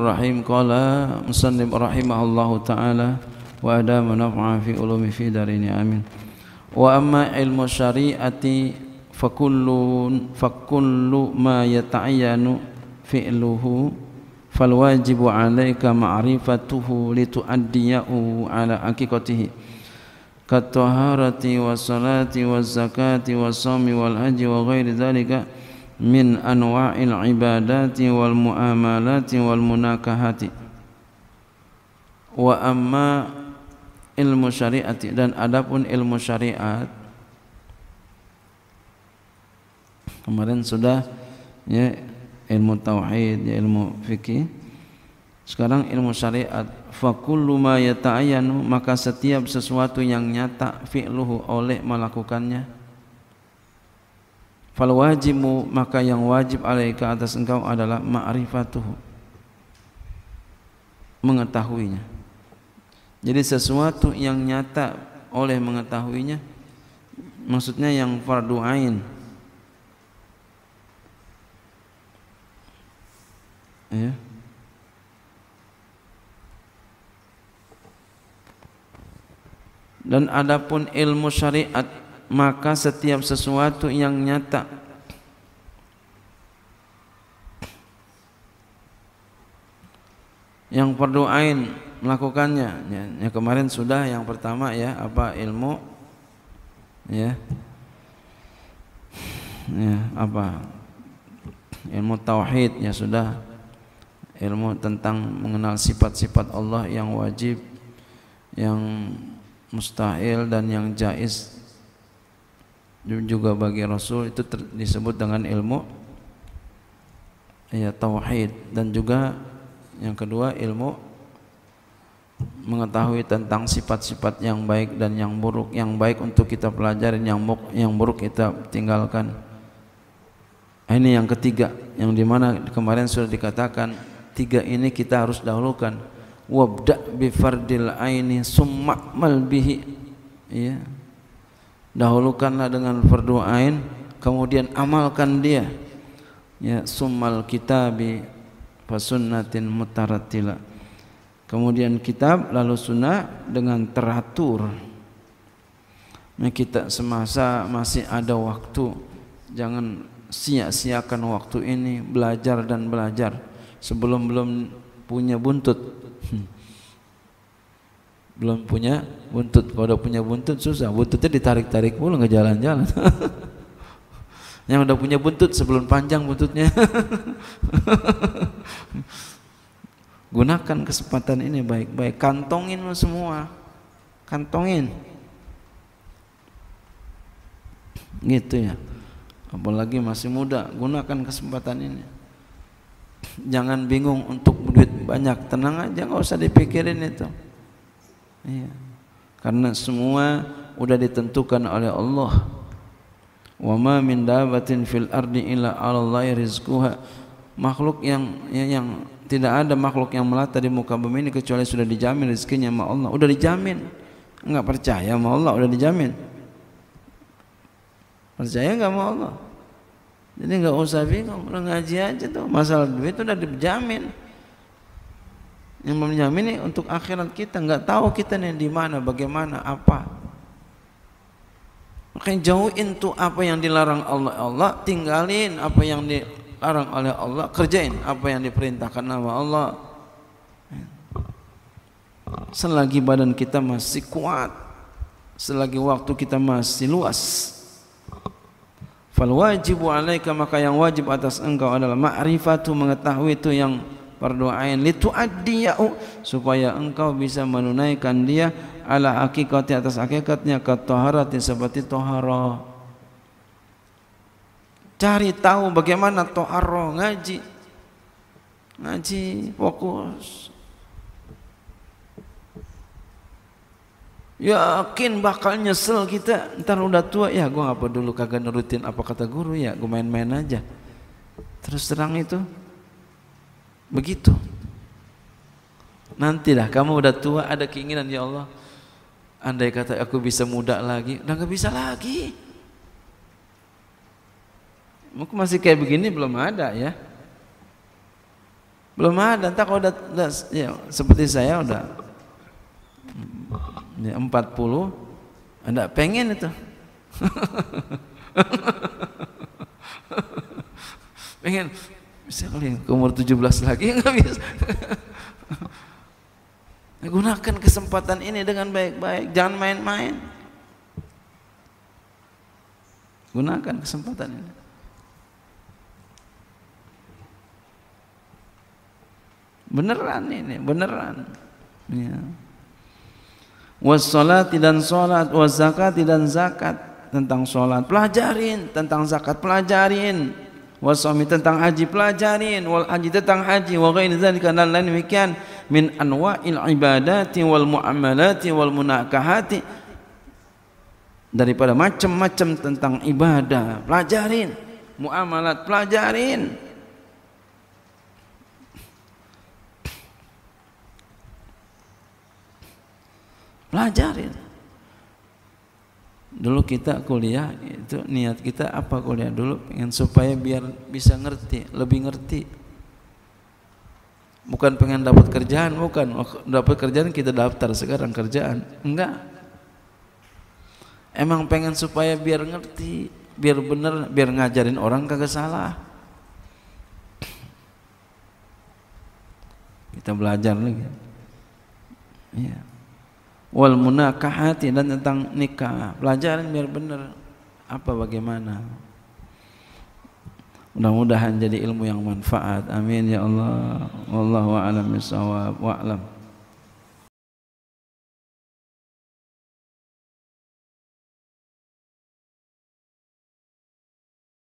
Rahim Qala Musannib rahimahullahu ta'ala Wa ada manaf'a fi ulumi fi darini amin Wa amma ilmu syariati Fakullun Fakullu ma yata'ayanu Fi'luhu Falwajibu alaika ma'rifatuhu Litu'addiyahu ala akikatihi Katoharati wa salati wa zakati wa sami wal haji wa ghairi dhalika min anwa'il ibadati wal muamalati wal munakahati wa amma ilmu syariat dan adapun ilmu syariat kemarin sudah ya ilmu tauhid ya ilmu fikih sekarang ilmu syariat fakullu ma yata'ayyanu maka setiap sesuatu yang nyata fi'luhu oleh melakukannya fal wajibu maka yang wajib alaika atas engkau adalah ma'rifatuhu mengetahuinya jadi sesuatu yang nyata oleh mengetahuinya maksudnya yang fardu ain ya dan adapun ilmu syariat maka setiap sesuatu yang nyata yang perlu ain melakukannya ya, ya kemarin sudah yang pertama ya apa ilmu ya ya apa ilmu tauhid ya sudah ilmu tentang mengenal sifat-sifat Allah yang wajib yang mustahil dan yang jais juga bagi Rasul itu disebut dengan ilmu ya tauhid dan juga yang kedua ilmu mengetahui tentang sifat-sifat yang baik dan yang buruk yang baik untuk kita pelajarin yang buruk, yang buruk kita tinggalkan ini yang ketiga yang dimana kemarin sudah dikatakan tiga ini kita harus dahulukan wabda bi fardil aini summa mal bihi ya dahulukanlah dengan fardu ain kemudian amalkan dia ya summal kitabi fasunnatin mutaratila. kemudian kitab lalu sunnah dengan teratur nah, kita semasa masih ada waktu jangan sia-siakan waktu ini belajar dan belajar sebelum belum punya buntut hmm. belum punya buntut kalau udah punya buntut susah buntutnya ditarik-tarik pulang nggak jalan-jalan yang udah punya buntut sebelum panjang buntutnya gunakan kesempatan ini baik-baik kantongin lo semua kantongin gitu ya apalagi masih muda gunakan kesempatan ini jangan bingung untuk duit banyak tenang aja nggak usah dipikirin itu Iya. Karena semua sudah ditentukan oleh Allah. Wa ma min dabatin fil ardi illa 'ala Allahi rizquha. Makhluk yang ya, yang tidak ada makhluk yang melata di muka bumi ini kecuali sudah dijamin rezekinya sama Allah. Sudah dijamin. Enggak percaya sama Allah sudah dijamin. Percaya enggak sama Allah? Jadi enggak usah bingung, orang ngaji aja tuh. Masalah duit itu udah dijamin yang menjamin untuk akhirat kita nggak tahu kita nih di mana bagaimana apa makanya jauhin tuh apa yang dilarang Allah Allah tinggalin apa yang dilarang oleh Allah kerjain apa yang diperintahkan nama Allah selagi badan kita masih kuat selagi waktu kita masih luas fal wajibu alaika maka yang wajib atas engkau adalah ma'rifatu mengetahui itu yang perduain litu'addiyahu supaya engkau bisa menunaikan dia ala hakikati atas hakikatnya ke taharati seperti tohara cari tahu bagaimana toharo ngaji ngaji fokus yakin bakal nyesel kita ntar udah tua ya gue apa dulu kagak nurutin apa kata guru ya gue main-main aja terus terang itu Begitu. Nantilah kamu udah tua ada keinginan ya Allah. Andai kata aku bisa muda lagi, udah nggak bisa lagi. Mungkin masih kayak begini belum ada ya. Belum ada, entah kalau udah, udah ya, seperti saya udah hmm, ya, 40 Anda pengen itu. pengen bisa kali ke umur 17 lagi nggak bisa gunakan kesempatan ini dengan baik-baik jangan main-main gunakan kesempatan ini beneran ini beneran ya wassalat dan salat wazakat dan zakat tentang sholat pelajarin tentang zakat pelajarin wasami tentang haji pelajarin wal haji tentang haji wa ghairi dzalika dan lain demikian min anwa'il ibadati wal muamalati wal munakahati daripada macam-macam tentang ibadah pelajarin muamalat pelajarin pelajarin dulu kita kuliah itu niat kita apa kuliah dulu pengen supaya biar bisa ngerti lebih ngerti bukan pengen dapat kerjaan bukan dapat kerjaan kita daftar sekarang kerjaan enggak emang pengen supaya biar ngerti biar bener biar ngajarin orang kagak salah kita belajar lagi ya wal munakahati dan tentang nikah pelajaran biar benar apa bagaimana mudah-mudahan jadi ilmu yang manfaat amin ya Allah wallahu a'lam bisawab wa